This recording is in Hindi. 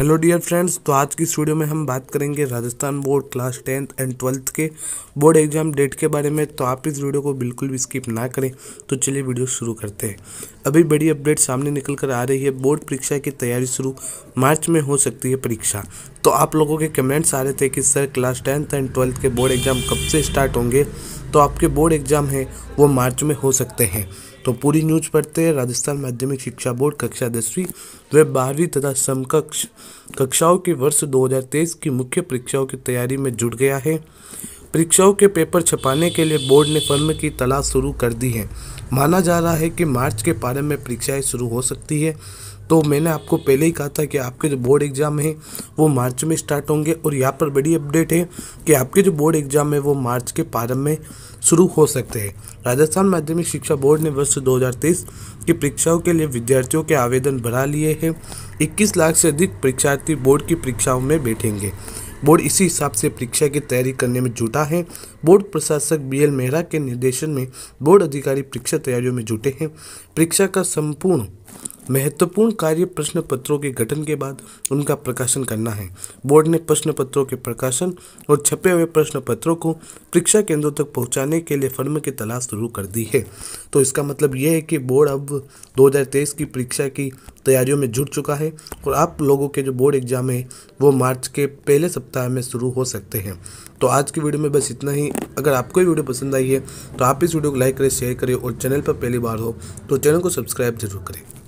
हेलो डियर फ्रेंड्स तो आज की स्टूडियो में हम बात करेंगे Rajasthan board class tenth and twelfth के बोर्ड एग्जाम डेट के बारे में तो आप इस वीडियो को बिल्कुल भी स्किप ना करें तो चलिए वीडियो शुरू करते हैं अभी बड़ी अपडेट सामने निकल कर आ रही है बोर्ड परीक्षा की तैयारी शुरू मार्च में हो सकती है परीक्षा तो आप लोगों के कमेंट्स आ रहे थे कि sir class tenth and twelfth के बोर्ड एग्ज़ाम कब से स्टार्ट होंगे तो आपके बोर्ड एग्ज़ाम हैं वो मार्च में हो सकते हैं तो पूरी न्यूज पढ़ते हैं राजस्थान माध्यमिक शिक्षा बोर्ड कक्षा दसवीं व बारहवीं तथा समकक्ष कक्षाओं के वर्ष 2023 की मुख्य परीक्षाओं की तैयारी में जुट गया है परीक्षाओं के पेपर छपाने के लिए बोर्ड ने फर्म की तलाश शुरू कर दी है माना जा रहा है कि मार्च के पारंभ में परीक्षाएं शुरू हो सकती है तो मैंने आपको पहले ही कहा था कि आपके जो बोर्ड एग्ज़ाम है वो मार्च में स्टार्ट होंगे और यहाँ पर बड़ी अपडेट है कि आपके जो बोर्ड एग्ज़ाम है वो मार्च के प्रारंभ में शुरू हो सकते हैं राजस्थान माध्यमिक शिक्षा बोर्ड ने वर्ष 2023 की परीक्षाओं के लिए विद्यार्थियों के आवेदन भरा लिए हैं 21 लाख से अधिक परीक्षार्थी बोर्ड की परीक्षाओं में बैठेंगे बोर्ड इसी हिसाब से परीक्षा की तैयारी करने में जुटा है बोर्ड प्रशासक बी एल मेहरा के निर्देशन में बोर्ड अधिकारी परीक्षा तैयारियों में जुटे हैं परीक्षा का संपूर्ण महत्वपूर्ण कार्य प्रश्न पत्रों के गठन के बाद उनका प्रकाशन करना है बोर्ड ने प्रश्न पत्रों के प्रकाशन और छपे हुए प्रश्न पत्रों को परीक्षा केंद्रों तक पहुंचाने के लिए फर्म की तलाश शुरू कर दी है तो इसका मतलब यह है कि बोर्ड अब 2023 की परीक्षा की तैयारियों में जुट चुका है और आप लोगों के जो बोर्ड एग्जाम है वो मार्च के पहले सप्ताह में शुरू हो सकते हैं तो आज की वीडियो में बस इतना ही अगर आपको ये वीडियो पसंद आई है तो आप इस वीडियो को लाइक करें शेयर करें और चैनल पर पहली बार हो तो चैनल को सब्सक्राइब जरूर करें